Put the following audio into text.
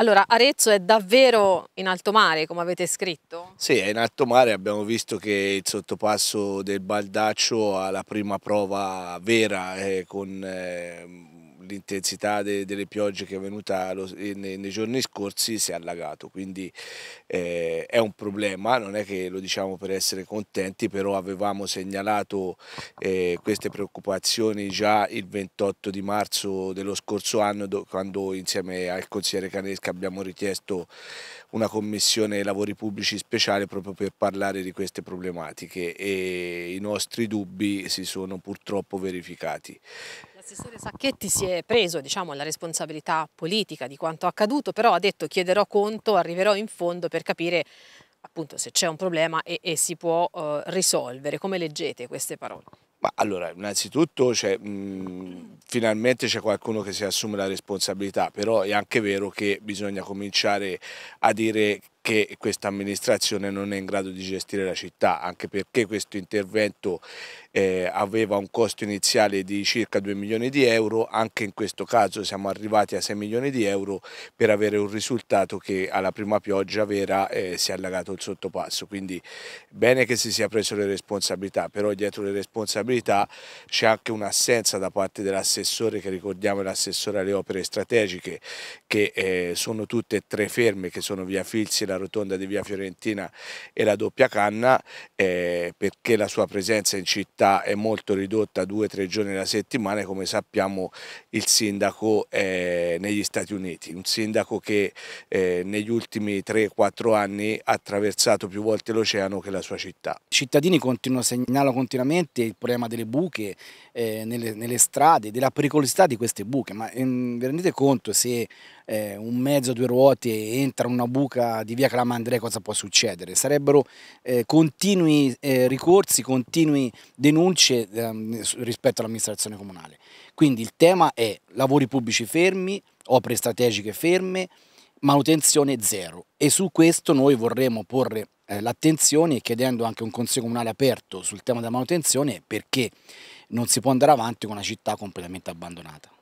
Allora, Arezzo è davvero in alto mare, come avete scritto? Sì, è in alto mare, abbiamo visto che il sottopasso del Baldaccio alla prima prova vera eh, con eh, l'intensità de, delle piogge che è venuta lo, eh, nei, nei, giorni scorsi si è allagato, quindi eh, è un problema, non è che lo diciamo per essere contenti, però avevamo segnalato eh, queste preoccupazioni già il 28 di marzo dello scorso anno do, quando insieme al consigliere Canesca abbiamo richiesto una commissione lavori pubblici speciale proprio per parlare di queste problematiche e i nostri dubbi si sono purtroppo verificati. L'assessore Sacchetti si è preso diciamo, la responsabilità politica di quanto accaduto, però ha detto chiederò conto, arriverò in fondo per capire appunto se c'è un problema e, e si può uh, risolvere. Come leggete queste parole? Ma allora, innanzitutto mh, finalmente c'è qualcuno che si assume la responsabilità, però è anche vero che bisogna cominciare a dire perché questa amministrazione non è in grado di gestire la città, anche perché questo intervento eh, aveva un costo iniziale di circa 2 milioni di euro, anche in questo caso siamo arrivati a 6 milioni di euro per avere un risultato che alla prima pioggia vera eh, si è allagato il sottopasso, quindi bene che si sia preso le responsabilità, però dietro le responsabilità c'è anche un'assenza da parte dell'assessore che ricordiamo è l'assessore alle opere strategiche che eh, sono tutte e tre ferme che sono via Filzi e la rotonda di via Fiorentina e la doppia canna eh, perché la sua presenza in città è molto ridotta due o tre giorni alla settimana e come sappiamo il sindaco è eh, negli Stati Uniti, un sindaco che eh, negli ultimi 3-4 anni ha attraversato più volte l'oceano che la sua città. I cittadini continuano, a segnalare continuamente il problema delle buche eh, nelle, nelle, strade, della pericolosità di queste buche, ma ehm, vi rendete conto se eh, un mezzo a due ruote entra in una buca di via via Calamandrei cosa può succedere. Sarebbero eh, continui eh, ricorsi, continui denunce eh, rispetto all'amministrazione comunale. Quindi il tema è lavori pubblici fermi, opere strategiche ferme, manutenzione zero e su questo noi vorremmo porre eh, l'attenzione chiedendo anche un consiglio comunale aperto sul tema della manutenzione perché non si può andare avanti con una città completamente abbandonata.